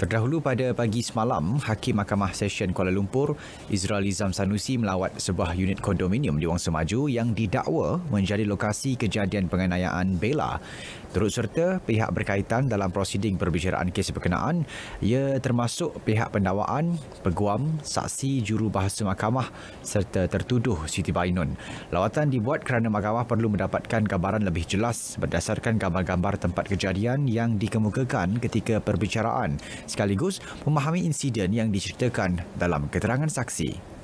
Terdahulu pada pagi semalam, Hakim Mahkamah Session Kuala Lumpur, Israel Izam Sanusi melawat sebuah unit kondominium di Wangsa Maju yang didakwa menjadi lokasi kejadian penganiayaan Bella turut serta pihak berkaitan dalam prosiding perbicaraan kes berkenaan ia termasuk pihak pendawaan, peguam, saksi jurubahasa mahkamah serta tertuduh Siti Bainun. Lawatan dibuat kerana mahkamah perlu mendapatkan gambaran lebih jelas berdasarkan gambar-gambar tempat kejadian yang dikemukakan ketika perbicaraan sekaligus memahami insiden yang diceritakan dalam keterangan saksi.